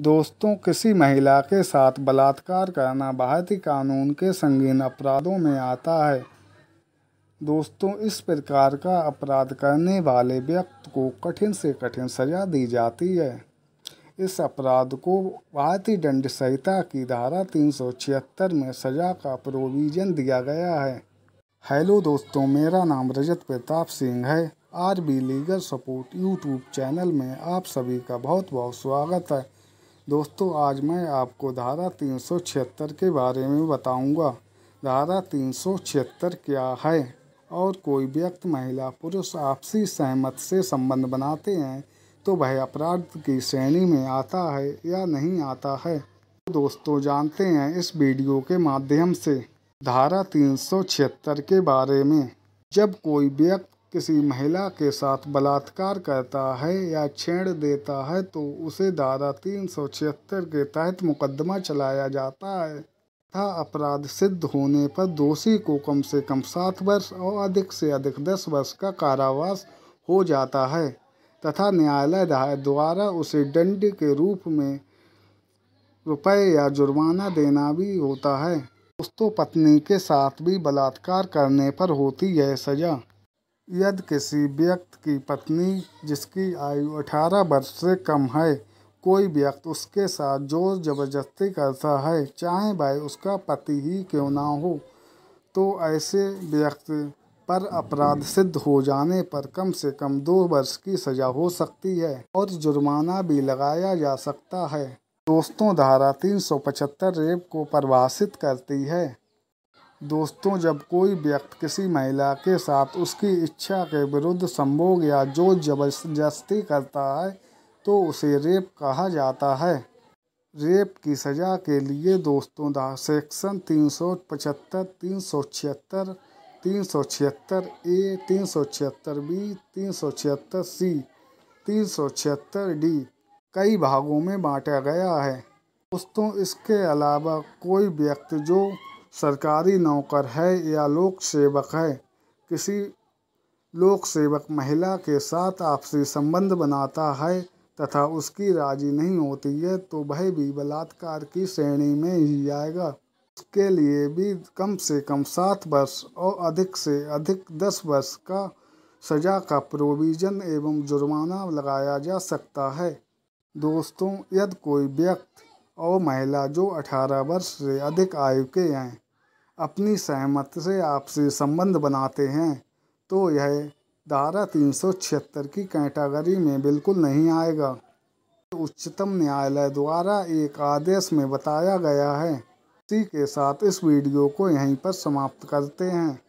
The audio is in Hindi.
दोस्तों किसी महिला के साथ बलात्कार करना भारतीय कानून के संगीन अपराधों में आता है दोस्तों इस प्रकार का अपराध करने वाले व्यक्ति को कठिन से कठिन सजा दी जाती है इस अपराध को भारतीय दंड संहिता की धारा तीन में सजा का प्रोविजन दिया गया है हेलो दोस्तों मेरा नाम रजत प्रताप सिंह है R B legal support YouTube channel में आप सभी का बहुत बहुत स्वागत है दोस्तों आज मैं आपको धारा तीन सौ छिहत्तर के बारे में बताऊंगा। धारा तीन सौ छिहत्तर क्या है और कोई व्यक्ति महिला पुरुष आपसी सहमत से संबंध बनाते हैं तो वह अपराध की श्रेणी में आता है या नहीं आता है दोस्तों जानते हैं इस वीडियो के माध्यम से धारा तीन सौ छिहत्तर के बारे में जब कोई व्यक्ति किसी महिला के साथ बलात्कार करता है या छेड़ देता है तो उसे धारा तीन सौ छिहत्तर के तहत मुकदमा चलाया जाता है तथा अपराध सिद्ध होने पर दोषी को कम से कम सात वर्ष और अधिक से अधिक दस वर्ष का कारावास हो जाता है तथा न्यायालय द्वारा उसे दंड के रूप में रुपए या जुर्माना देना भी होता है तो पत्नी के साथ भी बलात्कार करने पर होती है सज़ा यदि किसी व्यक्ति की पत्नी जिसकी आयु अठारह वर्ष से कम है कोई व्यक्ति उसके साथ जोर जबरदस्ती करता है चाहे वह उसका पति ही क्यों ना हो तो ऐसे व्यक्ति पर अपराध सिद्ध हो जाने पर कम से कम दो वर्ष की सजा हो सकती है और जुर्माना भी लगाया जा सकता है दोस्तों धारा 375 रेप को परिभाषित करती है दोस्तों जब कोई व्यक्ति किसी महिला के साथ उसकी इच्छा के विरुद्ध संभोग या जो जबरदस्ती करता है तो उसे रेप कहा जाता है रेप की सज़ा के लिए दोस्तों दा सेक्शन तीन सौ पचहत्तर तीन सौ छिहत्तर तीन सौ छिहत्तर ए तीन सौ छिहत्तर बी तीन सौ छिहत्तर सी तीन सौ छिहत्तर डी कई भागों में बांटा गया है दोस्तों इसके अलावा कोई व्यक्ति जो सरकारी नौकर है या लोक सेवक है किसी लोक सेवक महिला के साथ आपसी संबंध बनाता है तथा उसकी राजी नहीं होती है तो वह भी बलात्कार की श्रेणी में ही आएगा उसके लिए भी कम से कम सात वर्ष और अधिक से अधिक दस वर्ष का सजा का प्रोविज़न एवं जुर्माना लगाया जा सकता है दोस्तों यदि कोई व्यक्ति और महिला जो 18 वर्ष से अधिक आयु के हैं अपनी सहमति से आपसी संबंध बनाते हैं तो यह धारा तीन की कैटागरी में बिल्कुल नहीं आएगा उच्चतम न्यायालय द्वारा एक आदेश में बताया गया है इसी के साथ इस वीडियो को यहीं पर समाप्त करते हैं